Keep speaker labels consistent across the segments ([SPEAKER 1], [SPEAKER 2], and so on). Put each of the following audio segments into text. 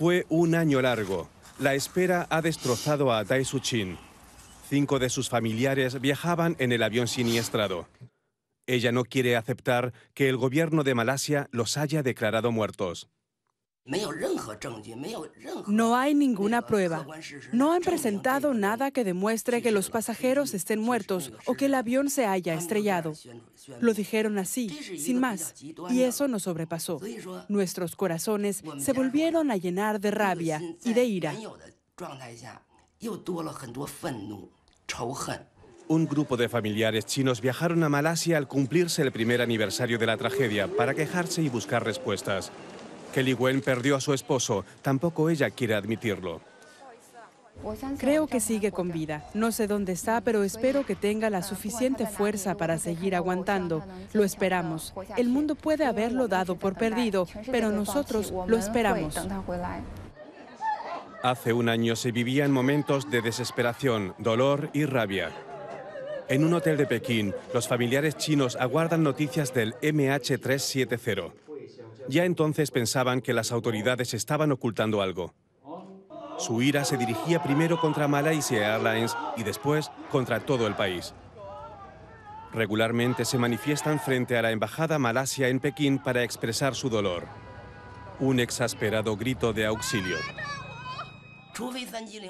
[SPEAKER 1] Fue un año largo. La espera ha destrozado a Dai Chin. Cinco de sus familiares viajaban en el avión siniestrado. Ella no quiere aceptar que el gobierno de Malasia los haya declarado muertos.
[SPEAKER 2] No hay ninguna prueba. No han presentado nada que demuestre que los pasajeros estén muertos o que el avión se haya estrellado. Lo dijeron así, sin más, y eso nos sobrepasó. Nuestros corazones se volvieron a llenar de rabia y de ira.
[SPEAKER 1] Un grupo de familiares chinos viajaron a Malasia al cumplirse el primer aniversario de la tragedia para quejarse y buscar respuestas. Kelly Wen perdió a su esposo. Tampoco ella quiere admitirlo.
[SPEAKER 2] Creo que sigue con vida. No sé dónde está, pero espero que tenga la suficiente fuerza para seguir aguantando. Lo esperamos. El mundo puede haberlo dado por perdido, pero nosotros lo esperamos.
[SPEAKER 1] Hace un año se vivían momentos de desesperación, dolor y rabia. En un hotel de Pekín, los familiares chinos aguardan noticias del MH370. Ya entonces pensaban que las autoridades estaban ocultando algo. Su ira se dirigía primero contra Malaysia Airlines y después contra todo el país. Regularmente se manifiestan frente a la embajada malasia en Pekín para expresar su dolor. Un exasperado grito de auxilio.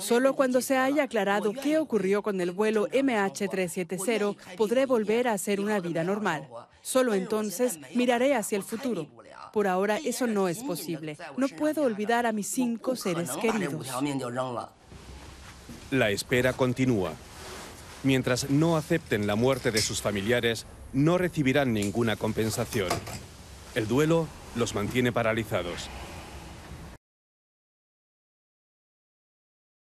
[SPEAKER 2] Solo cuando se haya aclarado qué ocurrió con el vuelo MH370 podré volver a hacer una vida normal. Solo entonces miraré hacia el futuro. Por ahora eso no es posible. No puedo olvidar a mis cinco seres queridos.
[SPEAKER 1] La espera continúa. Mientras no acepten la muerte de sus familiares, no recibirán ninguna compensación. El duelo los mantiene paralizados.